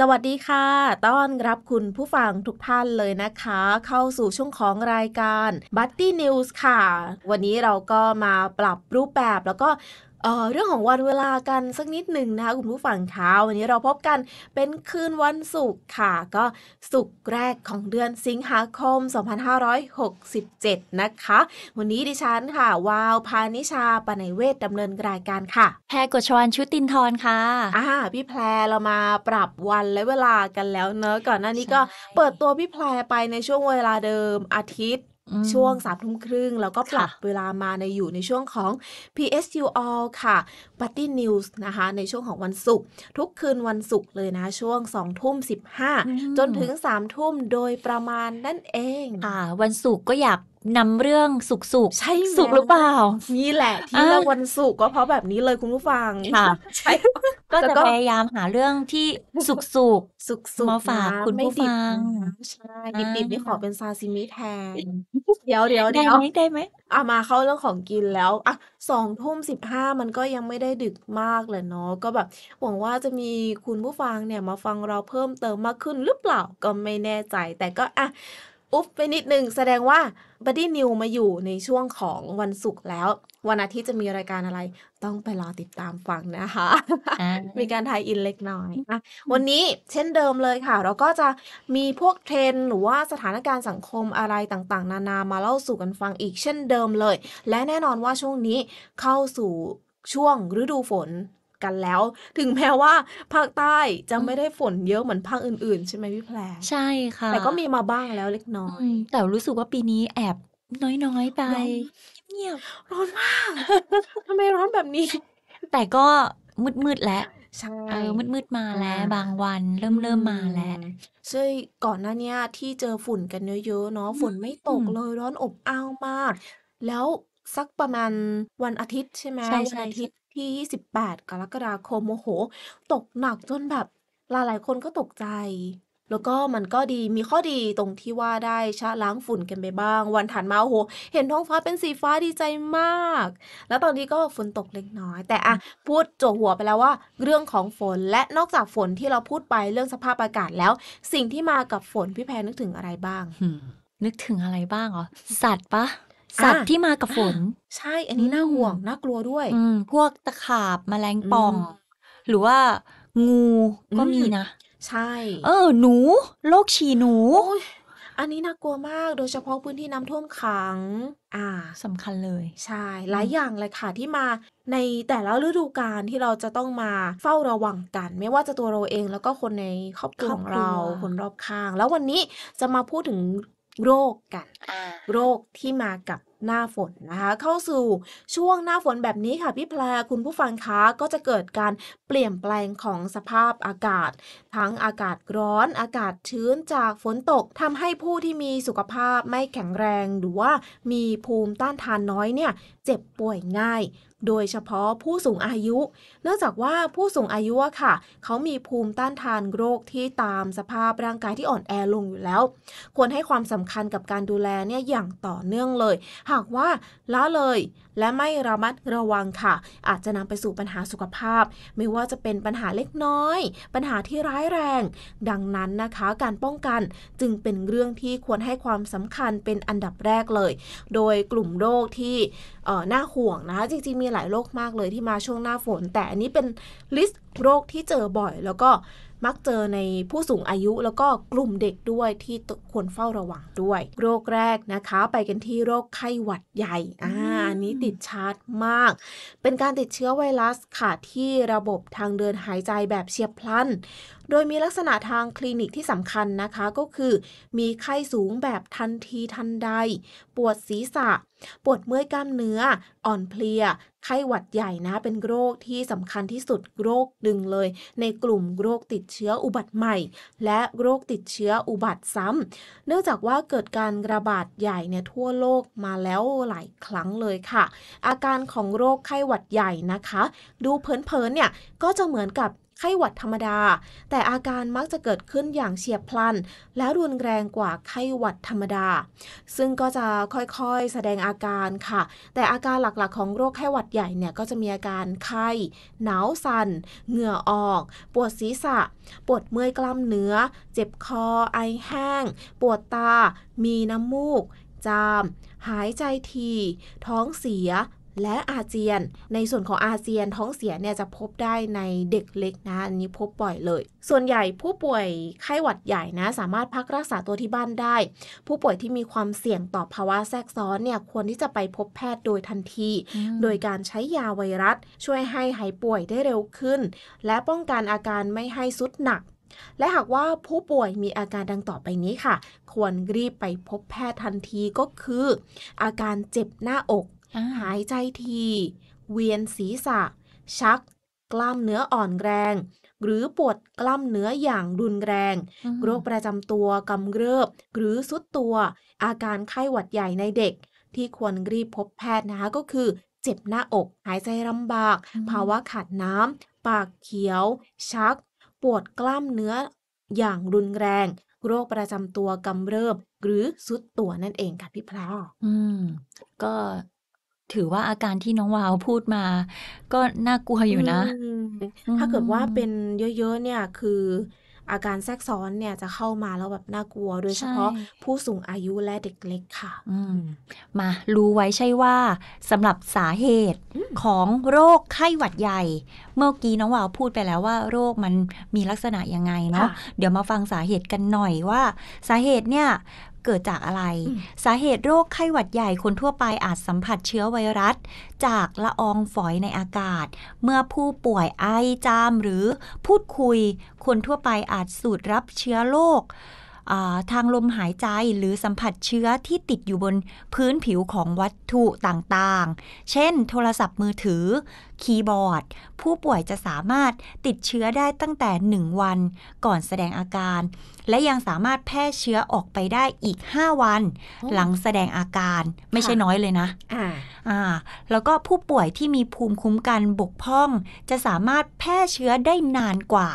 สวัสดีค่ะ ต้อนรับคุณผู้ฟังทุกท่านเลยนะคะ เข้าสู่ช่วงของรายการ b u ี้นิวส์ค่ะ วันนี้เราก็มาปรับรูปแบบแล้วก็เออเรื่องของวันเวลากันสักนิดหนึ่งนะคะคุณผู้ฟังคะวันนี้เราพบกันเป็นคืนวันศุกร์ค่ะ ก็ศุกร์แรกของเดือนสิงหาคม 2567 นะคะ วันนี้ดิฉันค่ะ วาวพานิชาปนัยเวทดำเนินรายการค่ะ แพรกชวันชุตินทร์ค่ะอ่าพี่แพรเรามาปรับวันและเวลากันแล้ว เนอะก่อนหน้านี้ก็เปิดตัวพี่แพรไปในช่วงเวลาเดิมอาทิตย์ช่วงสามทุ่มครึ่งแล้วก็ปรับเวลามาในอยู่ในช่วงของ PSU All ค่ะ Party News นะคะในช่วงของวันศุกร์ทุกคืนวันศุกร์เลยนะ ช่วงสองทุ่มสิบห้าจนถึงสามทุ่มโดยประมาณนั่นเองอ่าวันศุกร์ก็อยากนำเรื่องสุกสุกใช่สุกหรือเปล่า นี่แหละที่เราวันสุกก็เพราะแบบนี้เลยคุณผู้ฟังค่ะ ใช่ ก็จะพยายามหาเรื่องที่สุกสุกสุกสุกมาฝากคุณผู้ฟังใช่ดิบดิบนี่ขอเป็นซาซิมิแทนเดี๋ยวเดี๋ยวเดี๋ยวได้ไหมอามาเข้าเรื่องของกินแล้ว อ่ะสองทุ่มสิบห้ามันก็ยังไม่ได้ดึกมากเลยเนาะก็แบบ หวังว่าจะมีคุณผู้ฟังเนี่ยมาฟังเราเพิ่มเติมมากขึ้นหรือเปล่าก็ไม่แน่ใจแต่ก็อ่ะอุ๊บไปนิดนึงแสดงว่าบัดดี้นิวมาอยู่ในช่วงของวันศุกร์แล้ว วันอาทิตย์จะมีรายการอะไรต้องไปรอติดตามฟังนะคะ มีการทายอินเล็กน้อย วันนี้เช่นเดิมเลยค่ะ เราก็จะมีพวกเทรนหรือว่าสถานการณ์สังคมอะไรต่างๆ นานามาเล่าสู่กันฟังอีกเช่นเดิมเลย และแน่นอนว่าช่วงนี้เข้าสู่ช่วงฤดูฝนกันแล้วถึงแม้ว่าภาคใต้จะไม่ได้ฝนเยอะเหมือนภาคอื่นๆ ใช่ไหมพี่แพร ใช่ค่ะ แต่ก็มีมาบ้างแล้วเล็กน้อย แต่รู้สึกว่าปีนี้แอบน้อยๆไปเงียบๆร้อนมากทำไมร้อนแบบนี้ แต่ก็มืดๆแล้วเออมืดๆ มาแล้ว บางวันเริ่มเริ่มมาแล้วซึ่งก่อนหน้านี้ที่เจอฝุ่นกันเยอะๆเนาะฝุ่นไม่ตกเลยร้อนอบอ้าวมาก แล้วสักประมาณวันอาทิตย์ใช่ไหมวันอาทิตย์ที่28กรกฎาคมโอ้โห ตกหนักจนแบบ หลายหลายคนก็ตกใจ แล้วก็มันก็ดี มีข้อดีตรงที่ว่าได้ชะล้างฝุ่นกันไปบ้าง วันถัดมาโอ้โห เห็นท้องฟ้าเป็นสีฟ้าดีใจมาก แล้วตอนนี้ก็ฝนตกเล็กน้อย แต่อะพูดโจหัวไปแล้วว่า เรื่องของฝนและนอกจากฝนที่เราพูดไปเรื่องสภาพอากาศแล้วสิ่งที่มากับฝนพี่แพรนึกถึงอะไรบ้างนึกถึงอะไรบ้างอรอสัตว์ปะสัตว์ที่มากับฝน ใช่ อันนี้น่าห่วง น่ากลัวด้วยพวกตะขาบแมลงป่องหรือว่า งูก็มีนะใช่ เออ หนูโรคฉี่หนูอันนี้น่ากลัวมากโดยเฉพาะพื้นที่น้ำท่วมขัง อ่าสำคัญเลย ใช่ หลายอย่างเลยค่ะ ที่มาในแต่ละฤดูกาลที่เราจะต้องมาเฝ้าระวังกัน ไม่ว่าจะตัวเราเองแล้วก็คนในครอบครัวของเราคนรอบข้าง แล้ววันนี้จะมาพูดถึงโรคกัน โรคที่มากับหน้าฝนนะคะเข้าสู่ช่วงหน้าฝนแบบนี้ค่ะพี่แพรคุณผู้ฟังคะ ก็จะเกิดการเปลี่ยนแปลงของสภาพอากาศ ทั้งอากาศร้อนอากาศชื้นจากฝนตกทำให้ผู้ที่มีสุขภาพไม่แข็งแรงหรือว่ามีภูมิต้านทานน้อยเนี่ย เจ็บป่วยง่าย โดยเฉพาะผู้สูงอายุ เนื่องจากว่าผู้สูงอายุค่ะเขามีภูมิต้านทานโรคที่ตามสภาพร่างกายที่อ่อนแอลงอยู่แล้วควรให้ความสำคัญกับการดูแลเนี่ยอย่างต่อเนื่องเลยหากว่าละเลยและไม่ระมัดระวังค่ะ อาจจะนำไปสู่ปัญหาสุขภาพ ไม่ว่าจะเป็นปัญหาเล็กน้อย ปัญหาที่ร้ายแรง ดังนั้นนะคะการป้องกันจึงเป็นเรื่องที่ควรให้ความสำคัญเป็นอันดับแรกเลย โดยกลุ่มโรคที่น่าห่วงนะคะจริงๆ มีหลายโรคมากเลยที่มาช่วงหน้าฝน แต่อันนี้เป็นลิสต์โรคที่เจอบ่อยแล้วก็มักเจอในผู้สูงอายุแล้วก็กลุ่มเด็กด้วยที่ควรเฝ้าระวังด้วย โรคแรกนะคะ ไปกันที่โรคไข้หวัดใหญ่ อ่าอันนี้ติดชาร์จมาก เป็นการติดเชื้อไวรัสค่ะที่ระบบทางเดินหายใจแบบเฉียบพลัน โดยมีลักษณะทางคลินิกที่สำคัญนะคะก็คือ มีไข้สูงแบบทันทีทันใด ปวดศีรษะปวดเมื่อยกล้ามเนื้ออ่อนเพลีย ไข้หวัดใหญ่นะเป็นโรคที่สำคัญที่สุดโรคดึงเลย ในกลุ่มโรคติดเชื้ออุบัติใหม่และโรคติดเชื้ออุบัติซ้ำเนื่องจากว่าเกิดการระบาดใหญ่เนี่ยทั่วโลกมาแล้วหลายครั้งเลยค่ะ อาการของโรคไข้หวัดใหญ่นะคะ ดูเผินๆเนี่ย ก็จะเหมือนกับไข้หวัดธรรมดา แต่อาการมักจะเกิดขึ้นอย่างเฉียบพลัน แล้วรุนแรงกว่าไข้หวัดธรรมดา ซึ่งก็จะค่อยๆแสดงอาการค่ะ แต่อาการหลัก ๆ ของโรคไข้หวัดใหญ่เนี่ยก็จะมีอาการไข้ หนาวสัน่นเหงื่อออก ปวดศีรษะปวดเมื่อยกล้ามเนื้อ เจ็บคอไอแห้ง ปวดตา มีน้ำมูก จามหายใจทีท้องเสียและอาเจียน ในส่วนของอาเจียนท้องเสียเนี่ยจะพบได้ในเด็กเล็กนะอันนี้พบบ่อยเลย ส่วนใหญ่ผู้ป่วยไข้หวัดใหญ่นะ สามารถพักรักษาตัวที่บ้านได้ ผู้ป่วยที่มีความเสี่ยงต่อภาวะแทรกซ้อนเนี่ยควรที่จะไปพบแพทย์โดยทันที โดยการใช้ยาไวรัสช่วยให้หายป่วยได้เร็วขึ้น และป้องกันอาการไม่ให้สุดหนัก และหากว่าผู้ป่วยมีอาการดังต่อไปนี้ค่ะ ควรรีบไปพบแพทย์ทันทีก็คือ อาการเจ็บหน้าอกหายใจทีเวียนศีรษะ ชัก กล้ามเนื้ออ่อนแรง หรือปวดกล้ามเนื้ออย่างรุนแรง โรคประจำตัวกำเริบ หรือสุดตัว อาการไข้หวัดใหญ่ในเด็ก ที่ควรรีบพบแพทย์นะคะ ก็คือ เจ็บหน้าอก หายใจลำบาก ภาวะขาดน้ำปากเขียว ชัก ปวดกล้ามเนื้ออย่างรุนแรง โรคประจำตัวกำเริบ หรือสุดตัวนั่นเองค่ะพี่พลาอืม ก็ถือว่าอาการที่น้องวาวพูดมา ก็น่ากลัวอยู่นะ ถ้าเกิดว่าเป็นเยอะๆเนี่ย คืออาการแทรกซ้อนเนี่ย จะเข้ามาแล้วแบบน่ากลัว โดยเฉพาะผู้สูงอายุและเด็กเล็กค่ะ มารู้ไว้ใช่ว่าสำหรับสาเหตุของโรคไข้หวัดใหญ่ เมื่อกี้น้องวาวพูดไปแล้วว่าโรคมันมีลักษณะยังไงเนาะเดี๋ยวมาฟังสาเหตุกันหน่อยว่า สาเหตุเนี่ยเกิดจากอะไร สาเหตุโรคไข้หวัดใหญ่คนทั่วไปอาจสัมผัสเชื้อไวรัส จากละอองฝอยในอากาศ เมื่อผู้ป่วยไอจามหรือพูดคุยคนทั่วไปอาจสูดรับเชื้อโรคทางลมหายใจหรือสัมผัสเชื้อที่ติดอยู่บนพื้นผิวของวัตถุต่างๆ เช่นโทรศัพท์มือถือ คีย์บอร์ด ผู้ป่วยจะสามารถติดเชื้อได้ตั้งแต่ 1 วัน ก่อนแสดงอาการ และยังสามารถแพร่เชื้อออกไปได้อีก 5 วัน หลังแสดงอาการ ไม่ใช่น้อยเลยนะอ่าแล้วก็ผู้ป่วยที่มีภูมิคุ้มกันบกพร่อง จะสามารถแพร่เชื้อได้นานกว่า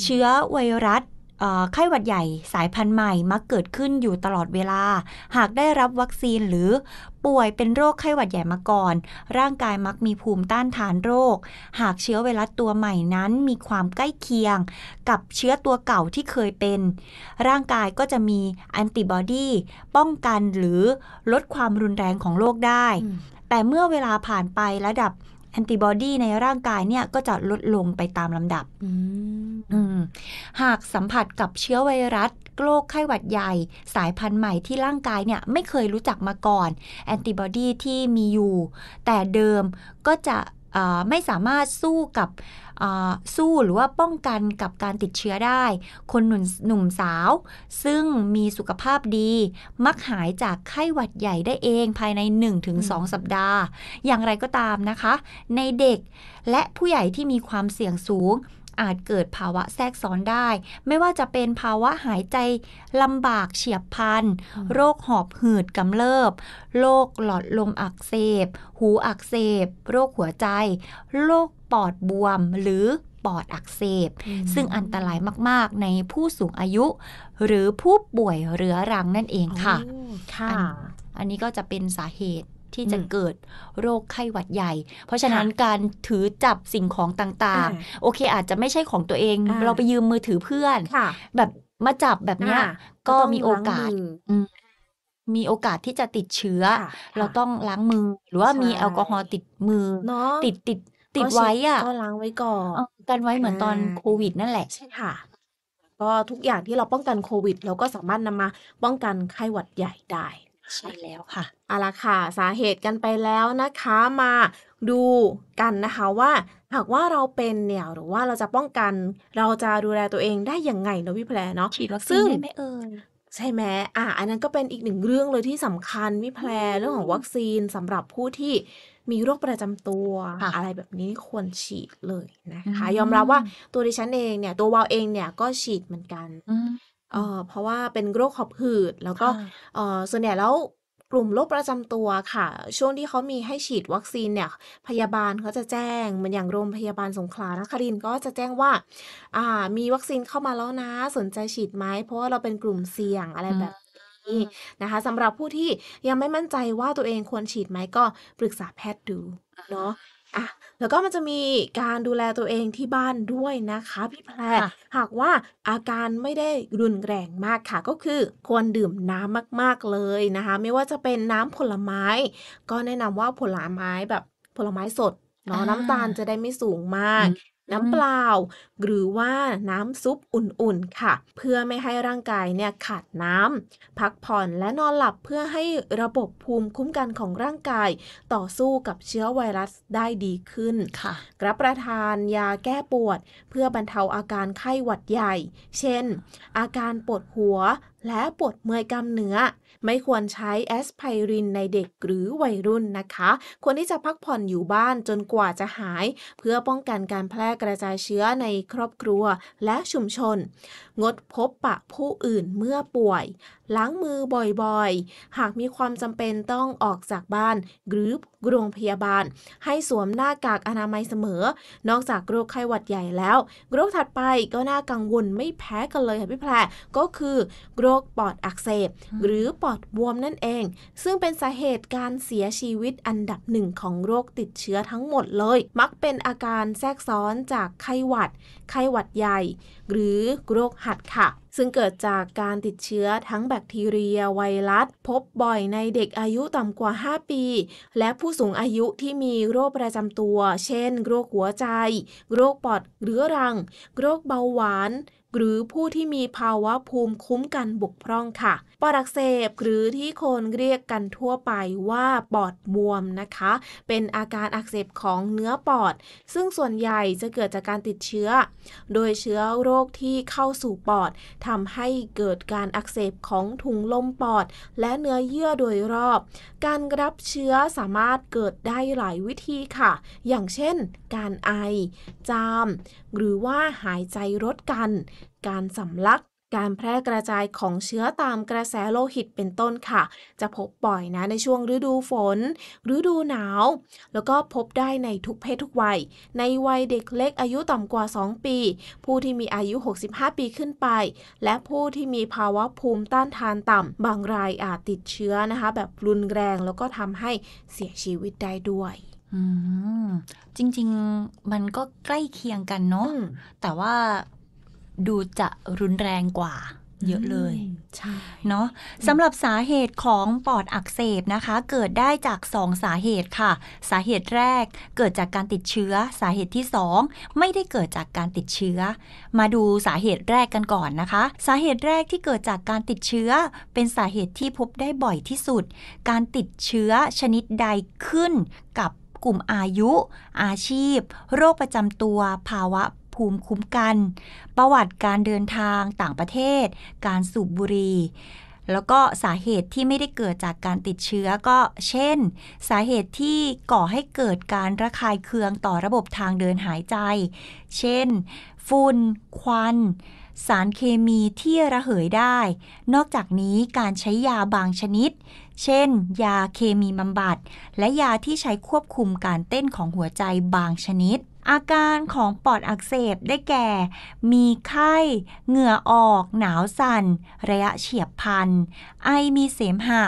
เชื้อไวรัสไข้หวัดใหญ่ สายพันธุ์ใหม่มักเกิดขึ้นอยู่ตลอดเวลา หากได้รับวัคซีนหรือป่วยเป็นโรคไข้หวัดใหญ่มาก่อน ร่างกายมักมีภูมิต้านทานโรค หากเชื้อไวรัสตัวใหม่นั้นมีความใกล้เคียง กับเชื้อตัวเก่าที่เคยเป็น ร่างกายก็จะมีแอนติบอดีป้องกันหรือลดความรุนแรงของโรคได้ แต่เมื่อเวลาผ่านไประดับแอนติบอดีในร่างกายเนี่ยก็จะลดลงไปตามลำดับ หากสัมผัสกับเชื้อไวรัสโรคไข้หวัดใหญ่ สายพันธุ์ใหม่ที่ร่างกายเนี่ยไม่เคยรู้จักมาก่อนแอนติบอดีที่มีอยู่แต่เดิมก็จะไม่สามารถสู้กับสู้หรือว่าป้องกันกับการติดเชื้อได้ คนหนุ่มหนุ่มสาว ซึ่งมีสุขภาพดี มักหายจากไข้หวัดใหญ่ได้เองภายใน 1-2 สัปดาห์ อย่างไรก็ตามนะคะ ในเด็กและผู้ใหญ่ที่มีความเสี่ยงสูงอาจเกิดภาวะแทรกซ้อนได้ ไม่ว่าจะเป็นภาวะหายใจลำบากเฉียบพลันโรคหอบหืดกำเริบ โรคหลอดลมอักเสบ หูอักเสบ โรคหัวใจ โรคปอดบวมหรือปอดอักเสบ ซึ่งอันตรายมาก ๆ ในผู้สูงอายุ หรือผู้ป่วยเรื้อรังนั่นเองค่ะ อันนี้ก็จะเป็นสาเหตุที่จะเกิดโรคไข้หวัดใหญ่ เพราะฉะนั้นการถือจับสิ่งของต่างๆ โอเค อาจจะไม่ใช่ของตัวเอง เราไปยืมมือถือเพื่อนแบบมาจับแบบเนี้ยก็มีโอกาสมีโอกาสที่จะติดเชื้อ เราต้องล้างมือ หรือว่ามีแอลกอฮอล์ติดมือติดติดติดไว้อะก็ล้างไว้ก่อนกันไว้เหมือนตอนโควิด นั่นแหละใช่ค่ะก็ทุกอย่างที่เราป้องกันโควิด เราก็สามารถนำมาป้องกันไข้หวัดใหญ่ได้ใช่แล้วค่ะเอาละค่ะสาเหตุกันไปแล้วนะคะมาดูกันนะคะว่าหากว่าเราเป็นเนี่ยหรือว่าเราจะป้องกันเราจะดูแลตัวเองได้อย่างไงเนาะพี่แพรเนาะ ฉีดวัคซีนได้ไหมเอ่ย ใช่ไหมอ่ะอันนั้นก็เป็นอีกหนึ่งเรื่องเลยที่สำคัญพี่แพรเรื่องของวัคซีนสำหรับผู้ที่มีโรคประจำตัว อะไรแบบนี้ควรฉีดเลยนะคะ ยอมรับว่าตัวดิฉันเองเนี่ย ตัววาวเองเนี่ยก็ฉีดเหมือนกันเพราะว่าเป็นโรคหอบหืดแล้วก็ส่วนใหญ่แล้วกลุ่มโรคประจำตัวค่ะช่วงที่เขามีให้ฉีดวัคซีนเนี่ย พยาบาลเขาจะแจ้งเหมันอย่างโรงพยาบาลสงขลานครินก็จะแจ้งว่า อ่า มีวัคซีนเข้ามาแล้วนะสนใจฉีดไหมเพราะว่าเราเป็นกลุ่มเสี่ยงอะไรแบบนี้นะคะสำหรับผู้ที่ยังไม่มั่นใจว่าตัวเองควรฉีดไหมก็ปรึกษาแพทย์ดู เนาะอะแล้วก็มันจะมีการดูแลตัวเองที่บ้านด้วยนะคะ พี่แพรหากว่าอาการไม่ได้รุนแรงมากค่ะ ก็คือควรดื่มน้ำมากๆเลยนะคะไม่ว่าจะเป็นน้ำผลไม้ ก็แนะนำว่าผลไม้แบบ ผลไม้สดเนาะน้ำตาลจะได้ไม่สูงมากน้ำเปล่าหรือว่าน้ำซุปอุ่นๆค่ะ เพื่อไม่ให้ร่างกายเนี่ยขาดน้ำพักผ่อนและนอนหลับเพื่อให้ระบบภูมิคุ้มกันของร่างกายต่อสู้กับเชื้อไวรัสได้ดีขึ้นค่ะรับประทานยาแก้ปวดเพื่อบรรเทาอาการไข้หวัดใหญ่ เช่นอาการปวดหัวและปวดเมื่อยกล้ามเนื้อ ไม่ควรใช้แอสไพรินในเด็กหรือวัยรุ่นนะคะ ควรที่จะพักผ่อนอยู่บ้านจนกว่าจะหาย เพื่อป้องกันการแพร่กระจายเชื้อในครอบครัวและชุมชน งดพบปะผู้อื่นเมื่อป่วยล้างมือบ่อยๆ หากมีความจำเป็นต้องออกจากบ้านหรือโรงพยาบาล ให้สวมหน้ากากอนามัยเสมอ นอกจากโรคไข้หวัดใหญ่แล้ว โรคถัดไปก็น่ากังวลไม่แพ้กันเลยค่ะพี่แพรก็คือโรคปอดอักเสบ หรือปอดบวมนั่นเอง ซึ่งเป็นสาเหตุการเสียชีวิตอันดับหนึ่งของโรคติดเชื้อทั้งหมดเลย มักเป็นอาการแทรกซ้อนจากไข้หวัด ไข้หวัดใหญ่ หรือโรคหัดค่ะซึ่งเกิดจากการติดเชื้อทั้งแบแบคทีเรียไวรัสพบบ่อยในเด็กอายุต่ำกว่า 5 ปี และผู้สูงอายุที่มีโรคประจำตัว เช่น โรคหัวใจ โรคปอด เรื้อรัง โรคเบาหวาน หรือผู้ที่มีภาวะภูมิคุ้มกันบกพร่องค่ะปอดอักเสบหรือที่คนเรียกกันทั่วไปว่าปอดบวมนะคะ เป็นอาการอักเสบของเนื้อปอด ซึ่งส่วนใหญ่จะเกิดจากการติดเชื้อ โดยเชื้อโรคที่เข้าสู่ปอดทำให้เกิดการอักเสบของถุงลมปอด และเนื้อเยื่อโดยรอบ การรับเชื้อสามารถเกิดได้หลายวิธีค่ะ อย่างเช่น การไอ จาม หรือว่าหายใจรดกัน การสำลักการแพร่กระจายของเชื้อตามกระแสโลหิตเป็นต้นค่ะ จะพบบ่อยนะในช่วงฤดูฝนฤดูหนาว แล้วก็พบได้ในทุกเพศทุกวัย ในวัยเด็กเล็กอายุต่ำกว่า 2 ปี ผู้ที่มีอายุ 65 ปีขึ้นไป และผู้ที่มีภาวะภูมิต้านทานต่ำ บางรายอาจติดเชื้อนะคะ แบบรุนแรงแล้วก็ทำให้เสียชีวิตได้ด้วยจริงๆมันก็ใกล้เคียงกันเนาะแต่ว่าดูจะรุนแรงกว่า เยอะเลยใช่เนาะสำหรับสาเหตุของปอดอักเสบนะคะ เกิดได้จากสองสาเหตุค่ะ สาเหตุแรกเกิดจากการติดเชื้อ สาเหตุที่สองไม่ได้เกิดจากการติดเชื้อ มาดูสาเหตุแรกกันก่อนนะคะ สาเหตุแรกที่เกิดจากการติดเชื้อเป็นสาเหตุที่พบได้บ่อยที่สุด การติดเชื้อชนิดใดขึ้นกับกลุ่มอายุ อาชีพ โรคประจำตัว ภาวะภูมิคุ้มกัน ประวัติการเดินทางต่างประเทศ การสูบบุหรี่ แล้วก็สาเหตุที่ไม่ได้เกิดจากการติดเชื้อก็เช่น สาเหตุที่ก่อให้เกิดการระคายเคืองต่อระบบทางเดินหายใจ เช่น ฝุ่น ควัน สารเคมีที่ระเหยได้ นอกจากนี้การใช้ยาบางชนิด เช่น ยาเคมีบำบัด และยาที่ใช้ควบคุมการเต้นของหัวใจบางชนิดอาการของปอดอักเสบได้แก่ มีไข้ เหงื่อออก หนาวสัน่น ระยะเฉียบพลัน ไอมีเสมหะ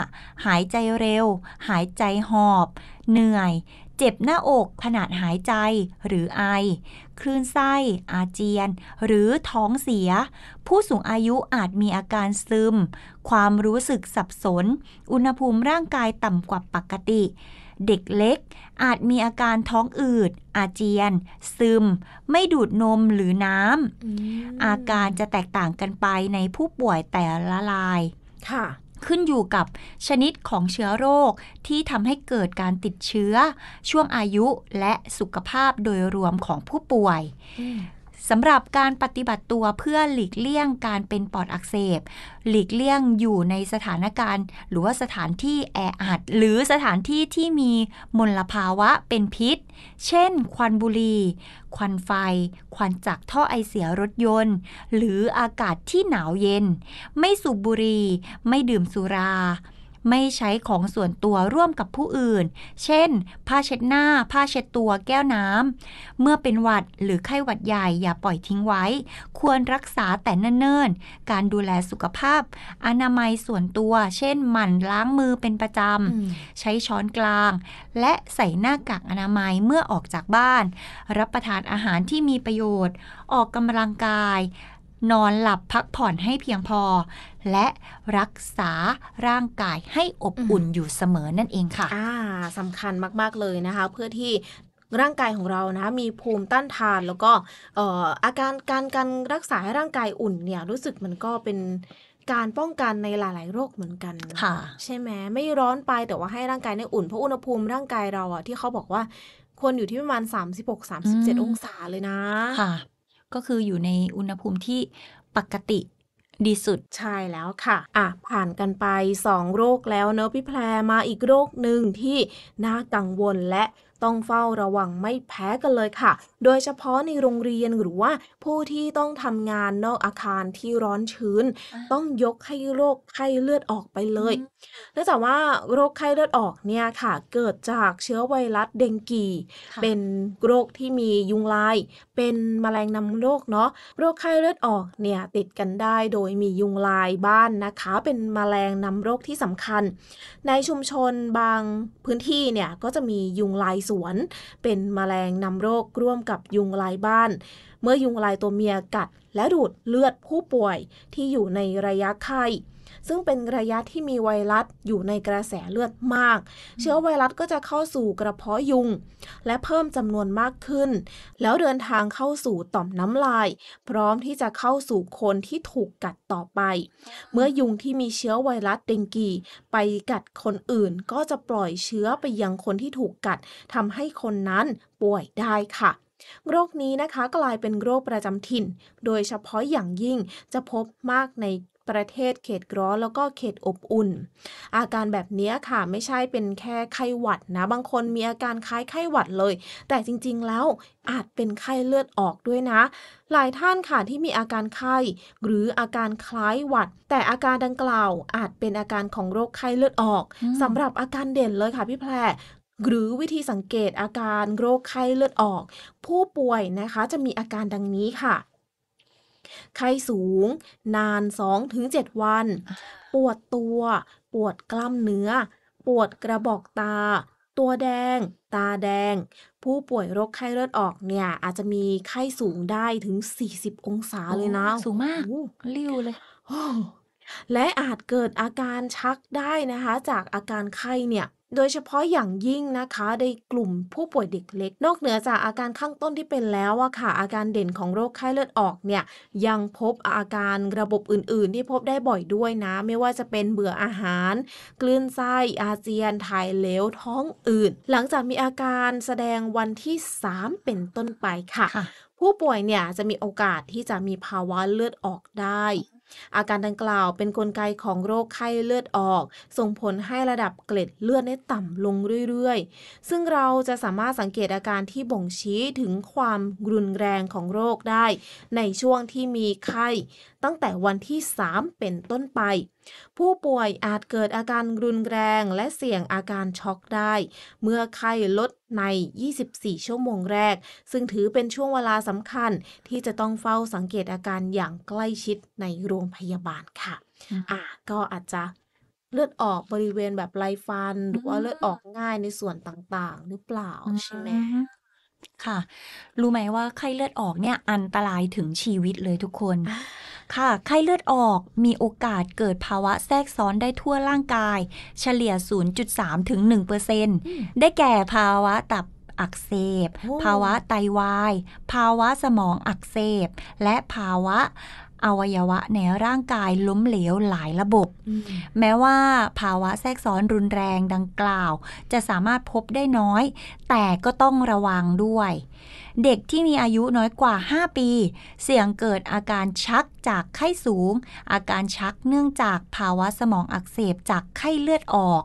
หายใจเร็ว หายใจหอบ เหนื่อย เจ็บหน้าอกขนาดหายใจ หรือไอ คลื่นไส้ อาเจียน หรือท้องเสีย ผู้สูงอายุอาจมีอาการซึม ความรู้สึกสับสน อุณหภูมิร่างกายต่ำกว่าปกติเด็กเล็ก อาจมีอาการท้องอืด อาเจียน ซึม ไม่ดูดนมหรือน้ำออาการจะแตกต่างกันไปในผู้ป่วยแต่ละรายค่ะ ขึ้นอยู่กับชนิดของเชื้อโรคที่ทำให้เกิดการติดเชื้อ ช่วงอายุและสุขภาพโดยรวมของผู้ป่วยสำหรับการปฏิบัติตัวเพื่อหลีกเลี่ยงการเป็นปอดอักเสบหลีกเลี่ยงอยู่ในสถานการณ์หรือว่าสถานที่แออัดหรือสถานที่ที่มีมลภาวะเป็นพิษ เช่นควันบุหรี่ควันไฟ ควันจากท่อไอเสียรถยนต์ หรืออากาศที่หนาวเย็น ไม่สูบบุหรี่ไม่ดื่มสุราไม่ใช้ของส่วนตัวร่วมกับผู้อื่น เช่น ผ้าเช็ดหน้า ผ้าเช็ดตัว แก้วน้ำ เมื่อเป็นหวัดหรือไข้หวัดใหญ่ อย่าปล่อยทิ้งไว้ ควรรักษาแต่เนิ่นๆการดูแลสุขภาพ อนามัยส่วนตัว เช่น หมั่นล้างมือเป็นประจำ ใช้ช้อนกลาง และใส่หน้ากากอนามัย เมื่อออกจากบ้าน รับประทานอาหารที่มีประโยชน์ ออกกำลังกายนอนหลับพักผ่อนให้เพียงพอ และรักษาร่างกายให้อบอุ่นอยู่เสมอนั่นเองค่ะอ่าสำคัญมากๆเลยนะคะ เพื่อที่ร่างกายของเรานะ มีภูมิต้านทานแล้วก็อาการการการรักษาให้ร่างกายอุ่นเนี่ยรู้สึกมันก็เป็นการป้องกันในหลาย ๆ โรคเหมือนกันค่ะ ใช่ไหมไม่ร้อนไปแต่ว่าให้ร่างกายในอุ่นเพราะอุณหภูมิร่างกายเราอะที่เขาบอกว่าควรอยู่ที่ประมาณ36-37 องศาเลยนะค่ะก็คืออยู่ในอุณหภูมิที่ปกติดีสุด ใช่แล้วค่ะ อ่ะ ผ่านกันไป 2 โรคแล้วเนอะพี่แพรมาอีกโรคหนึ่งที่น่ากังวลและต้องเฝ้าระวังไม่แพ้กันเลยค่ะ โดยเฉพาะในโรงเรียนหรือว่าผู้ที่ต้องทำงานนอกอาคารที่ร้อนชื้น ต้องยกให้โรคไข้เลือดออกไปเลย เนื่องจากว่าโรคไข้เลือดออกเนี่ยค่ะเกิดจากเชื้อไวรัสเดงกี เป็นโรคที่มียุงลาย เป็นมแมลงนำโรคเนาะ โรคไข้เลือดออกเนี่ยติดกันได้โดยมียุงลายบ้านนะคะเป็นมแมลงนำโรคที่สำคัญ ในชุมชนบางพื้นที่เนี่ยก็จะมียุงลายวนเป็นมแมลงนำโรคร่วมกับยุงลายบ้าน เมื่อยุงลายตัวเมียกัดและดูดเลือดผู้ป่วยที่อยู่ในระยะไข้ซึ่งเป็นระยะที่มีไวรัสอยู่ในกระแสเลือดมาก เชื้อไวรัสก็จะเข้าสู่กระเพาะยุง และเพิ่มจำนวนมากขึ้น แล้วเดินทางเข้าสู่ต่อมน้ำลาย พร้อมที่จะเข้าสู่คนที่ถูกกัดต่อไป เมื่อยุงที่มีเชื้อไวรัสเดงกีไปกัดคนอื่นก็จะปล่อยเชื้อไปยังคนที่ถูกกัดทำให้คนนั้นป่วยได้ค่ะ โรคนี้นะคะกลายเป็นโรคประจำถิ่น โดยเฉพาะอย่างยิ่งจะพบมากในประเทศเขตร้อนแล้วก็เขตอบอุ่น อาการแบบนี้ค่ะไม่ใช่เป็นแค่ไข้หวัดนะ บางคนมีอาการคล้ายไข้หวัดเลย แต่จริง ๆแล้วอาจเป็นไข้เลือดออกด้วยนะหลายท่านค่ะที่มีอาการไข้ หรืออาการคล้ายหวัด แต่อาการดังกล่าวอาจเป็นอาการของโรคไข้เลือดออกอสำหรับอาการเด่นเลยค่ะพี่แพรหรือวิธีสังเกตอาการโรคไข้เลือดออก ผู้ป่วยนะคะจะมีอาการดังนี้ค่ะไข้สูง นาน2-7วัน ปวดตัว ปวดกล้ามเนื้อ ปวดกระบอกตา ตัวแดง ตาแดง ผู้ป่วยโรคไข้เลือดออกเนี่ย อาจจะมีไข้สูงได้ถึง 40 องศาเลยนะ สูงมากโอ้ร้วเลย และอาจเกิดอาการชักได้นะคะ จากอาการไข้เนี่ยโดยเฉพาะอย่างยิ่งนะคะ ในกลุ่มผู้ป่วยเด็กเล็กนอกเหนือจากอาการข้างต้นที่เป็นแล้วอะค่ะ อาการเด่นของโรคไข้เลือดออกเนี่ยยังพบอาการระบบอื่นๆที่พบได้บ่อยด้วยนะ ไม่ว่าจะเป็นเบื่ออาหาร กลืนไส้ อาเจียนถ่ายเหลวท้องอืดหลังจากมีอาการแสดงวันที่ 3 เป็นต้นไปค่ะผู้ป่วยเนี่ยจะมีโอกาสที่จะมีภาวะเลือดออกได้อาการดังกล่าวเป็นนกลไกของโรคไข้เลือดออก ส่งผลให้ระดับเกล็ดเลือดได้ต่ำลงเรื่อยๆ ซึ่งเราจะสามารถสังเกตอาการที่บ่งชี้ถึงความรุนแรงของโรคได้ในช่วงที่มีไข้ตั้งแต่วันที่ 3 เป็นต้นไป ผู้ป่วยอาจเกิดอาการรุนแรงและเสี่ยงอาการช็อกได้ เมื่อไข้ลดใน 24 ชั่วโมงแรก ซึ่งถือเป็นช่วงเวลาสำคัญที่จะต้องเฝ้าสังเกตอาการอย่างใกล้ชิดในโรงพยาบาลค่ะ อ่าก็อาจจะเลือดออกบริเวณแบบไรฟันหรือว่าเลือดออกง่ายในส่วนต่างๆ หรือเปล่าใช่ไหมค่ะรู้ไหมว่าไข้เลือดออกเนี่ยอันตรายถึงชีวิตเลยทุกคนค่ะไข้เลือดออกมีโอกาสเกิดภาวะแทรกซ้อนได้ทั่วร่างกาย เฉลี่ย 0.3 ถึง1%เเปอร์ซนได้แก่ภาวะตับอักเสบ ภาวะไตาวาย ภาวะสมองอักเสบ และภาวะอวัยวะในร่างกาย ล้มเหลวหลายระบบ แม้ว่าภาวะแทรกซ้อนรุนแรงดังกล่าว จะสามารถพบได้น้อย แต่ก็ต้องระวังด้วย เด็กที่มีอายุน้อยกว่า 5 ปี เสี่ยงเกิดอาการชักจากไข้สูง อาการชักเนื่องจากภาวะสมองอักเสบ จากไข้เลือดออก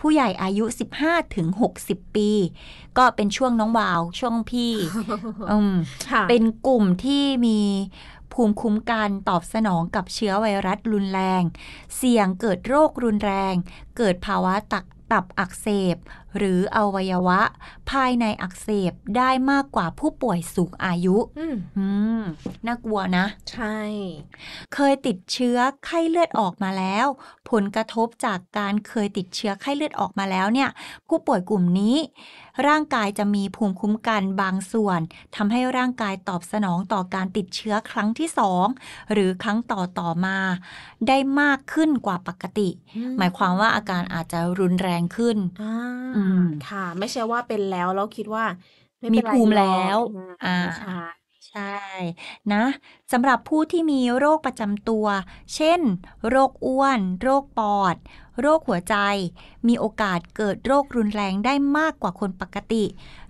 ผู้ใหญ่อายุ 15 ถึง 60 ปี ก็เป็นช่วงน้องวาวช่วงพี่ เป็นกลุ่มที่มีภูมิคุ้มกันตอบสนองกับเชื้อไวรัสรุนแรง เสี่ยงเกิดโรครุนแรง เกิดภาวะตักตับอักเสบหรืออวัยวะ ภายในอักเสบได้มากกว่าผู้ป่วยสูงอายุ อืม น่ากลัวนะ ใช่ เคยติดเชื้อไข้เลือดออกมาแล้ว ผลกระทบจากการเคยติดเชื้อไข้เลือดออกมาแล้วเนี่ย ผู้ป่วยกลุ่มนี้ ร่างกายจะมีภูมิคุ้มกันบางส่วน ทำให้ร่างกายตอบสนองต่อการติดเชื้อครั้งที่สอง หรือครั้งต่อต่อมา ได้มากขึ้นกว่าปกติ หมายความว่าอาการอาจจะรุนแรงขึ้นอ่าค่ะไม่ใช่ว่าเป็นแล้วแล้วคิดว่ามมีภูมิแล้วอ่าใช่นะสำหรับผู้ที่มีโรคประจำตัว เช่น โรคอ้วน โรคปอด โรคหัวใจมีโอกาสเกิดโรครุนแรงได้มากกว่าคนปกติ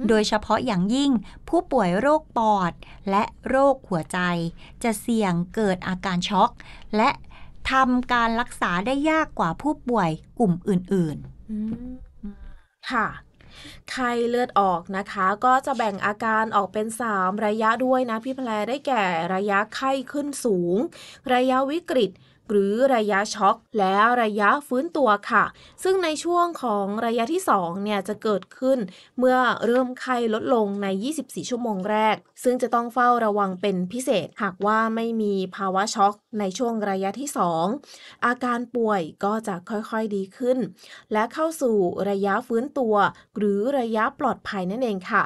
โดยเฉพาะอย่างยิ่งผู้ป่วยโรคปอด และโรคหัวใจจะเสี่ยงเกิดอาการช็อก และทำการรักษาได้ยากกว่าผู้ป่วยกลุ่มอื่นๆอืค่ะไข้เลือดออกนะคะ ก็จะแบ่งอาการออกเป็น 3 ระยะด้วยนะพี่แพรได้แก่ ระยะไข้ขึ้นสูง ระยะวิกฤตหรือระยะช็อกแล้วระยะฟื้นตัวค่ะ ซึ่งในช่วงของระยะที่ 2 เนี่ยจะเกิดขึ้น เมื่อเริ่มไข้ลดลงใน 24 ชั่วโมงแรก ซึ่งจะต้องเฝ้าระวังเป็นพิเศษ หากว่าไม่มีภาวะช็อก ในช่วงระยะที่ 2 อาการป่วยก็จะค่อยๆดีขึ้น และเข้าสู่ระยะฟื้นตัว หรือระยะปลอดภัยนั่นเองค่ะ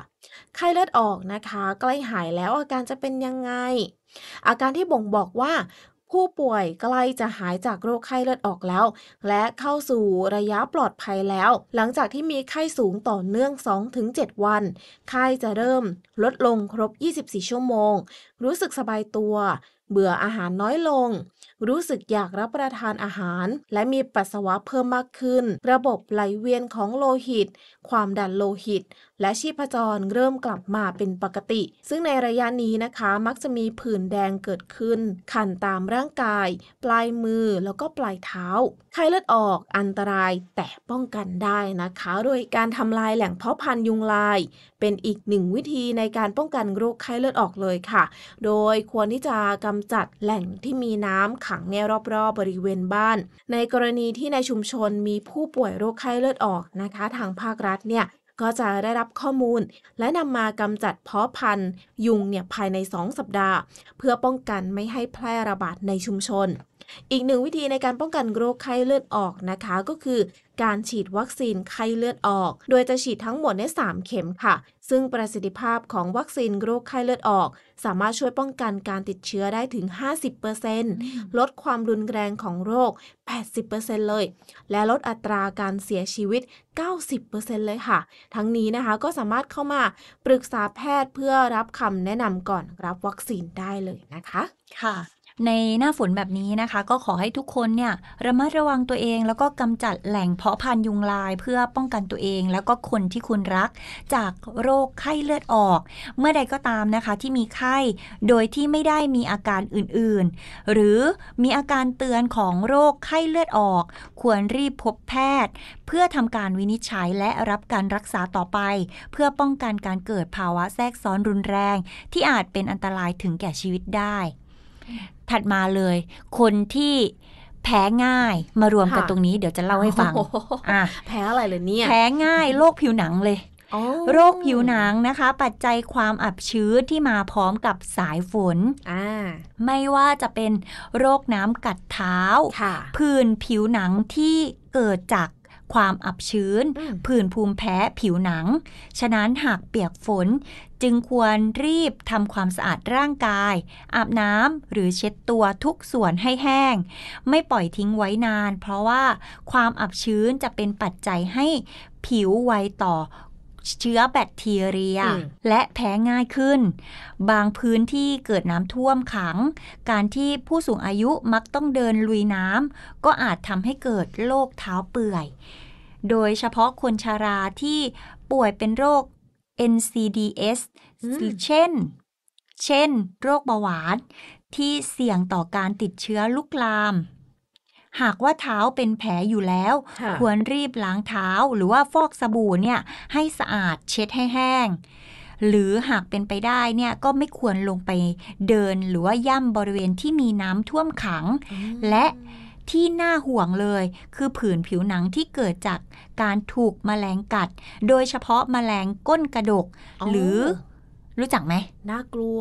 ไข้เลือดออกนะคะ ใกล้หายแล้วอาการจะเป็นยังไง อาการที่บ่งบอกว่าผู้ป่วยใกล้จะหายจากโรคไข้เลือดออกแล้ว และเข้าสู่ระยะปลอดภัยแล้ว หลังจากที่มีไข้สูงต่อเนื่อง 2-7 วัน ไข้จะเริ่มลดลงครบ 24 ชั่วโมง รู้สึกสบายตัวเบื่ออาหารน้อยลง รู้สึกอยากรับประทานอาหาร และมีปัสสาวะเพิ่มมากขึ้น ระบบไหลเวียนของโลหิต ความดันโลหิต และชีพจรเริ่มกลับมาเป็นปกติ ซึ่งในระยะนี้นะคะ มักจะมีผื่นแดงเกิดขึ้น คันตามร่างกาย ปลายมือ แล้วก็ปลายเท้าไข้เลือดออกอันตรายแต่ป้องกันได้นะคะ โดยการทำลายแหล่งเพาะพันธุ์ยุงลายเป็นอีกหนึ่งวิธีในการป้องกันโรคไข้เลือดออกเลยค่ะ โดยควรที่จะกำจัดแหล่งที่มีน้ำขังในรอบๆบบริเวณบ้าน ในกรณีที่ในชุมชนมีผู้ป่วยโรคไข้เลือดออกนะคะ ทางภาครัฐเนี่ย ก็จะได้รับข้อมูล และนำมากำจัดเพาะพันธุ์ ยุงเนี่ยภายใน 2 สัปดาห์ เพื่อป้องกันไม่ให้แพร่ระบาดในชุมชนอีกหนึ่งวิธีในการป้องกันโรคไข้เลือดออกนะคะก็คือการฉีดวัคซีนไข้เลือดออก โดยจะฉีดทั้งหมดใน 3 เข็มค่ะซึ่งประสิทธิภาพของวัคซีนโรคไข้เลือดออก สามารถช่วยป้องกันการติดเชื้อได้ถึง 50%ลดความรุนแรงของโรค80%เลย และลดอัตราการเสียชีวิต 90%เลยค่ะ ทั้งนี้นะคะก็สามารถเข้ามาปรึกษาแพทย์เพื่อรับคำแนะนำก่อน รับวัคซีนได้เลยนะคะค่ะในหน้าฝนแบบนี้นะคะ ก็ขอให้ทุกคนเนี่ยระมัดระวังตัวเองแล้วก็กำจัดแหล่งเพาะพันธุ์ยุงลายเพื่อป้องกันตัวเองแล้วก็คนที่คุณรักจากโรคไข้เลือดออก เมื่อใดก็ตามนะคะที่มีไข้โดยที่ไม่ได้มีอาการอื่นๆ หรือมีอาการเตือนของโรคไข้เลือดออก ควรรีบพบแพทย์ เพื่อทำการวินิจฉัยและรับการรักษาต่อไป เพื่อป้องกันการเกิดภาวะแทรกซ้อนรุนแรง ที่อาจเป็นอันตรายถึงแก่ชีวิตได้ถัดมาเลย คนที่แพ้ง่ายมารวมกันตรงนี้เดี๋ยวจะเล่าให้ฟังแพ้อะไรเลยเนี่ยแพ้ง่ายโรคผิวหนังเลยโรคผิวหนังนะคะ ปัจจัยความอับชื้นที่มาพร้อมกับสายฝนไม่ว่าจะเป็นโรคน้ำกัดเท้าผื่นผิวหนังที่เกิดจากความอับชื้นผื่นภูมิแพ้ผิวหนัง ฉะนั้นหากเปียกฝน จึงควรรีบทำความสะอาดร่างกาย อาบน้ำหรือเช็ดตัวทุกส่วนให้แห้ง ไม่ปล่อยทิ้งไว้นาน เพราะว่าความอับชื้นจะเป็นปัจจัยให้ผิวไวต่อเชื้อแบคทีเรียและแพ้ง่ายขึ้น บางพื้นที่เกิดน้ำท่วมขัง การที่ผู้สูงอายุมักต้องเดินลุยน้ำก็อาจทำให้เกิดโรคเท้าเปื่อย โดยเฉพาะคนชาราที่ป่วยเป็นโรค NCDS เช่น เช่น โรคเบาหวานที่เสี่ยงต่อการติดเชื้อลุกลามหากว่าเท้าเป็นแผลอยู่แล้ว ควรรีบล้างเท้าหรือว่าฟอกสบู่เนี่ย ให้สะอาดเช็ดให้แห้ง หรือหากเป็นไปได้เนี่ย ก็ไม่ควรลงไปเดินหรือว่าย่ำบริเวณที่มีน้ำท่วมขัง และที่น่าห่วงเลยคือผื่นผิวหนังที่เกิดจากการถูกมแมลงกัด โดยเฉพาะมแมลงก้นกระดก หรือรู้จักไหมน่ากลัว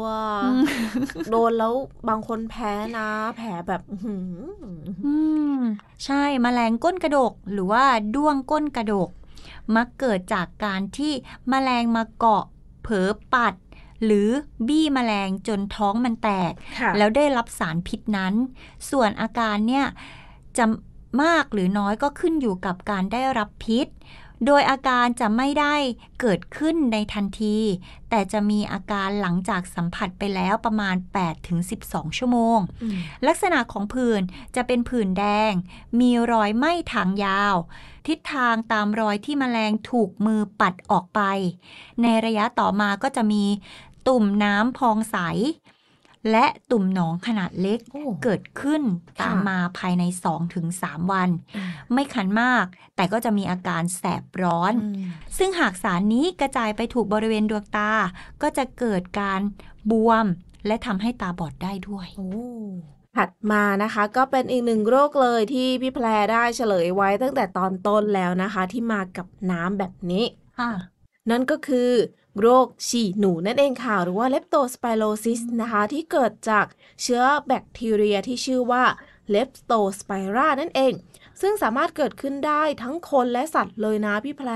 โดนแล้วบางคนแพ้นะแผลแบบอืมใช่มแมลงก้นกระดกหรือว่าด้วงก้นกระดก มักเกิดจากการที่มแมลงมาเกาะเผลอปัด หรือบี้มแมลงจนท้องมันแตก แล้วได้รับสารพิษนั้น ส่วนอาการเนี่ยจะมากหรือน้อยก็ขึ้นอยู่กับการได้รับพิษโดยอาการจะไม่ได้เกิดขึ้นในทันที แต่จะมีอาการหลังจากสัมผัสไปแล้วประมาณ 8-12 ชั่วโมง ลักษณะของผื่นจะเป็นผื่นแดง มีรอยไหม้ทางยาว ทิศทางตามรอยที่มแมลงถูกมือปัดออกไป ในระยะต่อมาก็จะมีตุ่มน้ำพองใสและตุ่มหนองขนาดเล็ก เกิดขึ้นตามมาภายใน 2-3 วัน ไม่คันมาก แต่ก็จะมีอาการแสบร้อน ซึ่งหากสารนี้กระจายไปถูกบริเวณดวงตา ก็จะเกิดการบวมและทำให้ตาบอดได้ด้วยถัดมานะคะก็เป็นอีกหนึ่งโรคเลยที่พี่แพรได้เฉลยไว้ตั้งแต่ตอนต้นแล้วนะคะ ที่มากับน้ำแบบนี้นั่นก็คือโรคฉี่หนูนั่นเองค่ะหรือว่าเลปโตสไปโรซิสนะคะที่เกิดจากเชื้อแบคทีเรียที่ชื่อว่าเลปโตสไปรา นั่นเองซึ่งสามารถเกิดขึ้นได้ทั้งคนและสัตว์เลยนะพี่แพร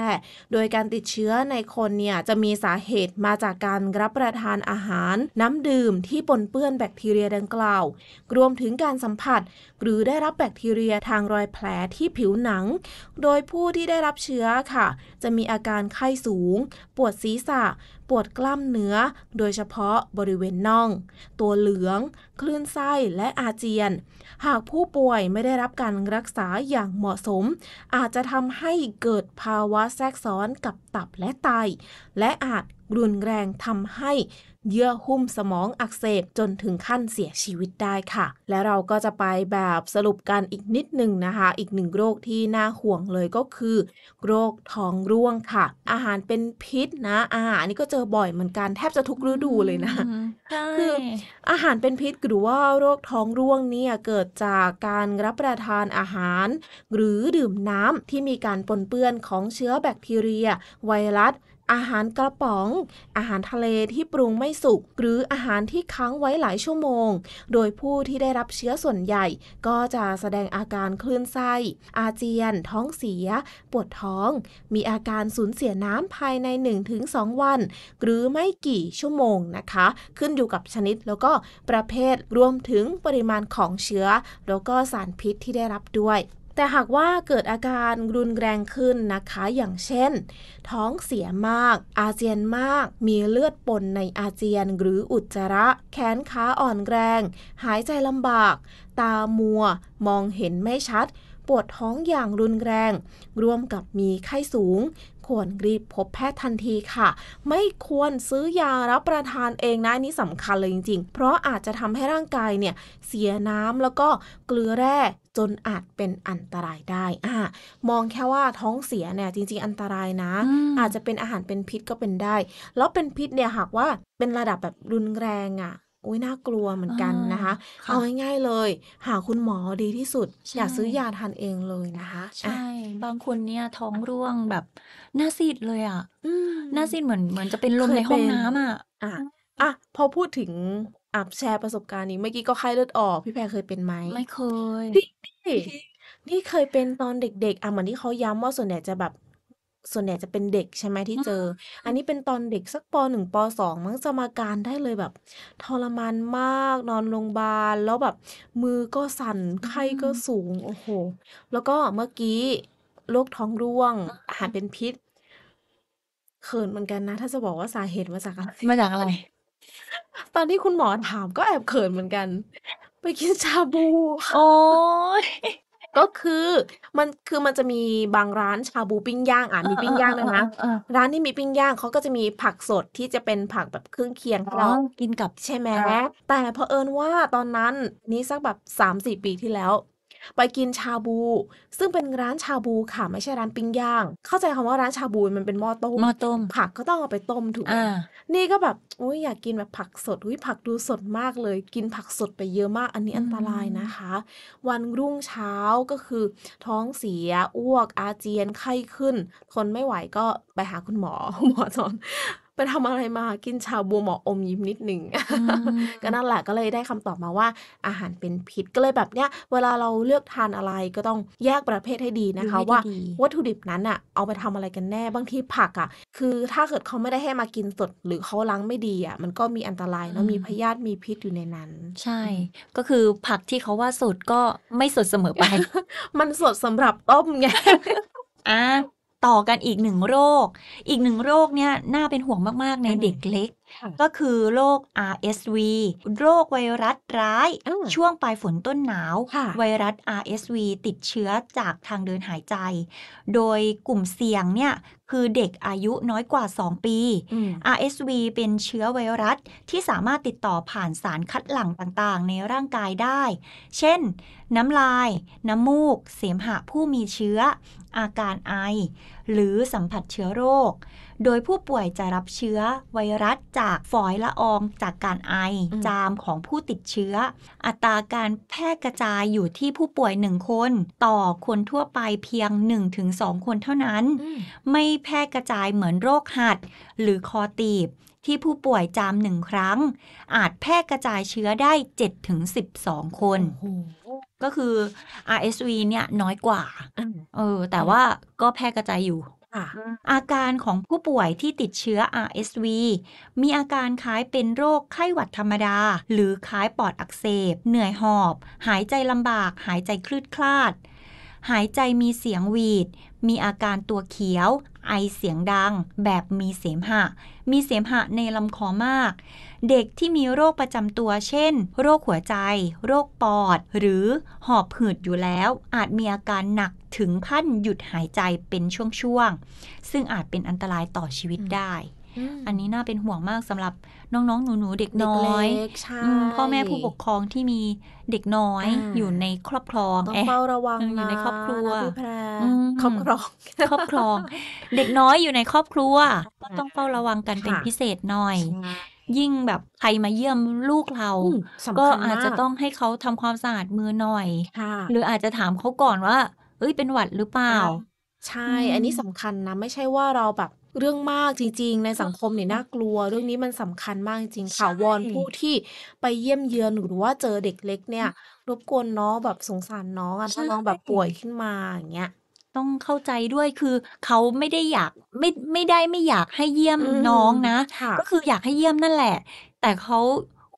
โดยการติดเชื้อในคนเนี่ยจะมีสาเหตุมาจากการรับประทานอาหารน้ำดื่มที่ปนเปื้อนแบคทีเรียดังกล่าว รวมถึงการสัมผัสหรือได้รับแบคทีเรียทางรอยแผลที่ผิวหนัง โดยผู้ที่ได้รับเชื้อค่ะ จะมีอาการไข้สูงปวดศีรษะปวดกล้ามเนื้อโดยเฉพาะบริเวณน่อง ตัวเหลือง คลื่นไส้และอาเจียน หากผู้ป่วยไม่ได้รับการรักษาอย่างเหมาะสมอาจจะทำให้เกิดภาวะแทรกซ้อนกับตับและไตและอาจรุนแรงทำให้ เยื่อหุ้มสมองอักเสบจนถึงขั้นเสียชีวิตได้ค่ะ และเราก็จะไปแบบสรุปกันอีกนิดหนึ่งนะคะ อีกหนึ่งโรคที่น่าห่วงเลยก็คือ โรคท้องร่วงค่ะ อาหารเป็นพิษนะอาหารนี่ก็เจอบ่อยเหมือนกันแทบจะทุกฤดูเลยนะคืออาหารเป็นพิษหรือว่าโรคท้องร่วงนี่เกิดจากการรับประทานอาหาร หรือดื่มน้ำที่มีการปนเปื้อนของเชื้อแบคทีเรีย ไวรัสอาหารกระป๋อง อาหารทะเลที่ปรุงไม่สุก หรืออาหารที่ค้างไว้หลายชั่วโมง โดยผู้ที่ได้รับเชื้อส่วนใหญ่ก็จะแสดงอาการคลื่นไส้ อาเจียน ท้องเสีย ปวดท้อง มีอาการสูญเสียน้ำภายใน 1-2 วัน หรือไม่กี่ชั่วโมงนะคะ ขึ้นอยู่กับชนิดแล้วก็ประเภทรวมถึงปริมาณของเชื้อ แล้วก็สารพิษที่ได้รับด้วยแต่หากว่าเกิดอาการรุนแรงขึ้นนะคะ อย่างเช่น ท้องเสียมาก อาเจียนมากมีเลือดปนในอาเจียนหรืออุจจาระแขนขาอ่อนแรง หายใจลำบาก ตามัวมองเห็นไม่ชัด ปวดท้องอย่างรุนแรง ร่วมกับมีไข้สูงควรรีบพบแพทย์ทันทีค่ะ ไม่ควรซื้อยารับประทานเองนะนี่สำคัญเลยจริงๆ เพราะอาจจะทำให้ร่างกายเนี่ยเสียน้ำแล้วก็เกลือแร่จนอาจเป็นอันตรายได้อ่ามองแค่ว่าท้องเสียเนี่ยจริงๆ อันตรายนะออาจจะเป็นอาหารเป็นพิษก็เป็นได้แล้วเป็นพิษเนี่ยหากว่าเป็นระดับแบบรุนแรงอะ่ะอุ้ยน่ากลัวเหมือนกันนะคะ เอาง่ายๆเลย หาคุณหมอดีที่สุด อย่าซื้อยาทานเองเลยนะคะ ใช่ บางคนเนี่ยท้องร่วงแบบหน้าซีดเลยอ่ะหน้าซีดเหมือนเหมือนจะเป็นลมในห้องน้ำอ่ะ อ่ะอ่ะพอพูดถึงอับแชร์ประสบการณ์นี้เมื่อกี้ก็ไข้เลือดออก พี่แพรเคยเป็นไหมไม่เคยนี่นี่เคยเป็นตอนเด็ก ๆอ่ะเหมือนที่เขาย้ำว่าส่วนใหญ่จะแบบส่วนใหญ่จะเป็นเด็กใช่ไหมที่เจอ อันนี้เป็นตอนเด็กสักปหนึ่งปอสงมั้งจะมาการได้เลยแบบทรมานมาก นอนโรงพยาบาลแล้วแบบมือก็สั่นไข้ก็สูง โอ้โห แล้วก็เมื่อกี้โรคท้องร่วง อาหารเป็นพิษเขินเหมือนกันนะถ้าจะบอกว่าสาเหตุมาจากอะไรมาจากอะไร ตอนที่คุณหมอถามก็แอบเขินเหมือนกัน ไปกินชาบูโอ้ยก็คือมันคือมันจะมีบางร้านชาบูปิ้งย่างอ่ะมีปิ้งย่างด้วยนะร้านที่มีปิ้งย่างเขาก็จะมีผักสดที่จะเป็นผักแบบเครื่องเคียงเรากินกับใช่ไหมแต่เพอเอิญว่าตอนนั้นนี้สักแบบ3่ปีที่แล้วไปกินชาบูซึ่งเป็นร้านชาบูค่ะไม่ใช่ร้านปิ้งย่าง เข้าใจคำว่าร้านชาบูมันเป็นหม้อต้มหม้อต้มผักก็ต้องเอาไปต้มถูกไหมนี่ก็แบบอุ้ยอยากกินแบบผักสด อุ้ยผักดูสดมากเลยกินผักสดไปเยอะมากอันนี้อันตรายนะคะ วันรุ่งเช้าก็คือ ท้องเสียอ้วก อาเจียนไข้ขึ้น คนไม่ไหวก็ไปหาคุณหมอหมอสอนไปทำอะไรมากินชาบูหมออมยิ้มนิดหนึ่งก็นั่นแหละก็เลยได้คำตอบมาว่าอาหารเป็นพิษก็เลยแบบเนี้ย เวลาเราเลือกทานอะไรก็ต้องแยกประเภทให้ดีนะคะ ว่าวัตถุดิบนั้นอะเอาไปทำอะไรกันแน่บางทีผักอะคือถ้าเกิดเขาไม่ได้ให้มากินสดหรือเขาล้างไม่ดีอะมันก็มีอันตรายแล้วมีพยาธิมีพิษอยู่ในนั้น ใช่ ก็คือผักที่เขาว่าสดก็ไม่สดเสมอไปมันสดสำหรับต้มไงอ่ะต่อกันอีกหนึ่งโรค อีกหนึ่งโรคเนี่ยน่าเป็นห่วงมากๆในเด็ก เล็กก็คือโรค RSV โรคไวรัสร้าย ช่วงปลายฝนต้นหนาวไวรัส RSV ติดเชื้อจากทางเดินหายใจ โดยกลุ่มเสี่ยงเนี่ย คือเด็กอายุน้อยกว่า 2 ปี RSV เป็นเชื้อไวรัสที่สามารถติดต่อผ่านสารคัดหลั่งต่างๆ ในร่างกายได้ เช่น น้ำลาย น้ำมูก เสมหะผู้มีเชื้อ อาการไอ หรือสัมผัสเชื้อโรคโดยผู้ป่วยจะรับเชื้อไวรัสจากฝอยละอองจากการไอจามของผู้ติดเชื้อ อัตราการแพร่กระจายอยู่ที่ผู้ป่วย1คน ต่อคนทั่วไปเพียง 1-2 คนเท่านั้น ไม่แพร่กระจายเหมือนโรคหัด หรือคอตีบ ที่ผู้ป่วยจามหนึ่งครั้ง อาจแพร่กระจายเชื้อได้ 7-12 คน ก็คือ RSV เนี่ยน้อยกว่าเออแต่ว่าก็แพร่กระจายอยู่ค่ะอาการของผู้ป่วยที่ติดเชื้อ RSV มีอาการคล้ายเป็นโรคไข้หวัดธรรมดา หรือคล้ายปอดอักเสบ เหนื่อยหอบ หายใจลำบาก หายใจคลืดคลาด หายใจมีเสียงหวีด มีอาการตัวเขียวไอเสียงดังแบบมีเสมหะ มีเสมหะในลำคอมาก เด็กที่มีโรคประจำตัวเช่น โรคหัวใจ โรคปอด หรือหอบหืดอยู่แล้ว อาจมีอาการหนักถึงขั้นหยุดหายใจเป็นช่วงๆ ซึ่งอาจเป็นอันตรายต่อชีวิตได้อันนี้น่าเป็นห่วงมากสำหรับน้องๆ หนูๆ เด็กน้อยพ่อแม่ผู้ปกครองที่มีเด็กน้อย อยู่ในครอบครองต้องเฝ้าระวังอยู่ในครอบครัวครอบครองครอบครอง เด็กน้อยอยู่ในครอบครัว ต้องเฝ้าระวังกันเป็นพิเศษหน่อย ยิ่งแบบใครมาเยี่ยมลูกเราก็อาจจะต้องให้เขาทำความสะอาดมือหน่อยหรืออาจจะถามเขาก่อนว่าเอ้ยเป็นหวัดหรือเปล่า ใช่ อันนี้สำคัญนะไม่ใช่ว่าเราแบบเรื่องมากจริงๆ ในสังคมเนี่ยน่ากลัว เรื่องนี้มันสำคัญมากจริงค่ะวอนผู้ที่ไปเยี่ยมเยือนหรือว่าเจอเด็กเล็กเนี่ยรบกวนน้องแบบสงสารน้องอะถ้าน้องแบบป่วยขึ้นมาอย่างเงี้ยต้องเข้าใจด้วยคือเขาไม่ได้อยากไม่ไม่ได้ไม่อยากให้เยี่ยมน้องนะ ก็คืออยากให้เยี่ยมนั่นแหละ แต่เขา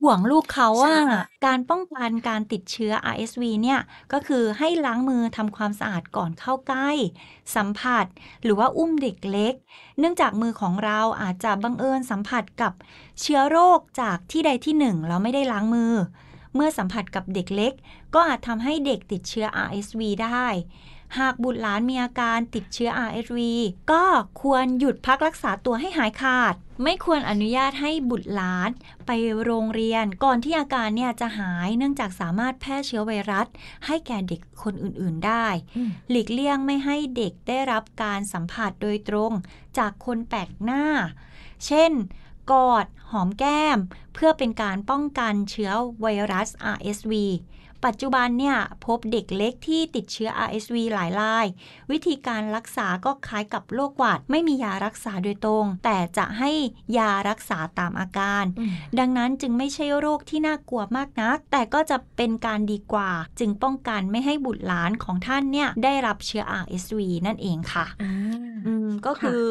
ห่วงลูกเขาว่าการป้องกันการติดเชื้อ RSV เนี่ยก็คือให้ล้างมือทำความสะอาดก่อนเข้าใกล้ สัมผัส หรือว่าอุ้มเด็กเล็ก เนื่องจากมือของเราอาจจะบังเอิญสัมผัสกับเชื้อโรคจากที่ใดที่หนึ่งเราไม่ได้ล้างมือ เมื่อสัมผัสกับเด็กเล็ก ก็อาจทำให้เด็กติดเชื้อ RSV ได้ หากบุตรหลานมีอาการติดเชื้อ RSV ก็ควรหยุดพักรักษาตัวให้หายขาดไม่ควรอนุญาตให้บุตรหลานไปโรงเรียนก่อนที่อาการเนี่ยจะหายเนื่องจากสามารถแพร่เชื้อไวรัส ให้แก่เด็กคนอื่นๆ ได้ หลีกเลี่ยงไม่ให้เด็กได้รับการสัมผัสโดยตรง จากคนแปลกหน้า เช่น กอดหอมแก้ม เพื่อเป็นการป้องกันเชื้อไวรัส RSV ปัจจุบันเนี่ยพบเด็กเล็กที่ติดเชื้อ RSV หลายรายวิธีการรักษาก็คล้ายกับโรคหวัดไม่มียารักษาโดยตรง แต่จะให้ยารักษาตามอาการ ดังนั้นจึงไม่ใช่โรคที่น่ากลัวมากนัก แต่ก็จะเป็นการดีกว่า จึงป้องกันไม่ให้บุตรหลานของท่านเนี่ยได้รับเชื้อ RSV นั่นเองค่ะอืมก็คือ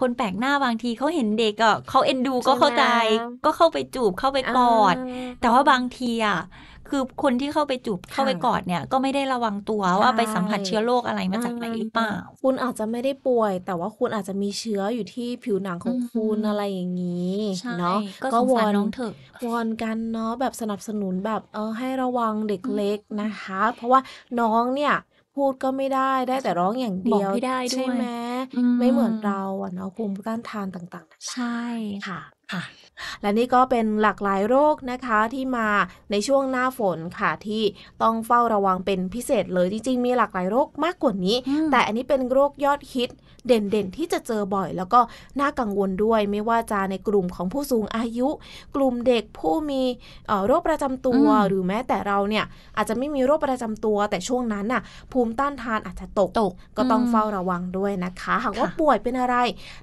คนแปลกหน้าบางทีเขาเห็นเด็กอ่ะเขาเอ็นดูก็เข้าใจ ก็เข้าไปจูบเข้าไปกอด แต่ว่าบางทีอ่ะคือ คนที่เข้าไปจูบเข้าไปกอดเนี่ยก็ไม่ได้ระวังตัวว่าไปสัมผัสเชื้อโรคอะไรมาจากไหนหรือเปล่า คุณอาจจะไม่ได้ป่วย แต่ว่าคุณอาจจะมีเชื้ออยู่ที่ผิวหนังของคุณอะไรอย่างนี้เนาะ ก็วอนวอนกันเนาะแบบสนับสนุนแบบเออให้ระวังเด็กเล็กนะคะ เพราะว่าน้องเนี่ยพูดก็ไม่ได้ได้แต่ร้องอย่างเดียว บอกไม่ได้ใช่ไหมไม่เหมือนเราอ่ะเนาะภูมิต้านทานต่าง ๆ ใช่ค่ะค่ะและนี่ก็เป็นหลากหลายโรคนะคะที่มาในช่วงหน้าฝนค่ะที่ต้องเฝ้าระวังเป็นพิเศษเลยจริง ๆ มีหลากหลายโรคมากกว่านี้ แต่อันนี้เป็นโรคยอดฮิตเด่นๆ ที่จะเจอบ่อย แล้วก็น่ากังวลด้วยไม่ว่าจะในกลุ่มของผู้สูงอายุ กลุ่มเด็กผู้มีโรคประจำตัวหรือแม้แต่เราเนี่ยอาจจะไม่มีโรคประจำตัวแต่ช่วงนั้นน่ะภูมิต้านทานอาจจะตกตกก็ต้องเฝ้าระวังด้วยนะคะหากว่าป่วยเป็นอะไร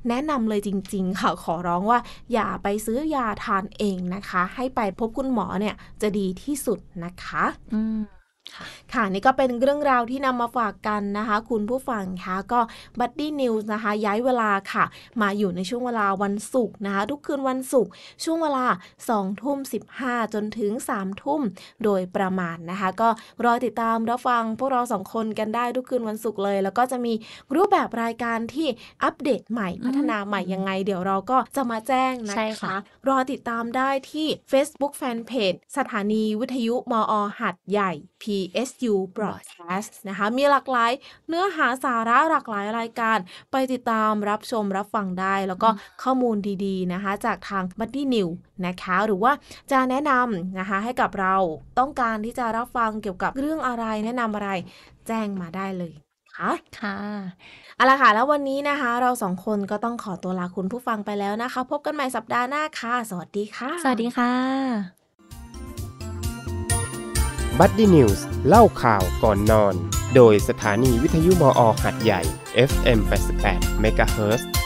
แนะนำเลยจริง ๆ ค่ะขอร้องว่า อย่าไปซื้อยาทานเองนะคะ ให้ไปพบคุณหมอเนี่ยจะดีที่สุดนะคะ อืมค่ะ นี่ก็เป็นเรื่องราวที่นำมาฝากกันนะคะ คุณผู้ฟังคะก็บัดดี้นิวส์นะคะ ย้ายเวลาค่ะ มาอยู่ในช่วงเวลาวันศุกร์นะคะ ทุกคืนวันศุกร์ช่วงเวลา2ทุ่มสิจนถึง 3 ทุ่มโดยประมาณนะคะ ก็รอติดตามรับฟังพวกเราสองคนกันได้ทุกคืนวันศุกร์เลย แล้วก็จะมีรูปแบบรายการที่อัปเดตใหม่พัฒนาใหม่ยังไง เดี๋ยวเราก็จะมาแจ้งนะคะรอติดตามได้ที่ Facebook Fanpage สถานีวิทยุมอหัดใหญ่พี BSU Broadcast นะคะมีหลากหลายเนื้อหาสาระหลากหลาย รายการ ไปติดตาม รับชมรับฟังได้ แล้วก็ข้อมูลดีๆนะคะ จากทาง b u d d y New นะคะหรือว่าจะแนะนำนะคะให้กับเราต้องการที่จะรับฟังเกี่ยวกับเรื่องอะไรแนะนำอะไร แจ้งมาได้เลยค่ะค่ะเอาละค่ะแล้ววันนี้นะคะเราสองคนก็ต้องขอตัวลาคุณผู้ฟังไปแล้วนะคะ พบกันใหม่สัปดาห์หน้าค่ะ สวัสดีค่ะสวัสดีค่ะบัดดี้นิวส์เล่าข่าวก่อนนอน โดยสถานีวิทยุมออหัดใหญ่ FM 88 MHz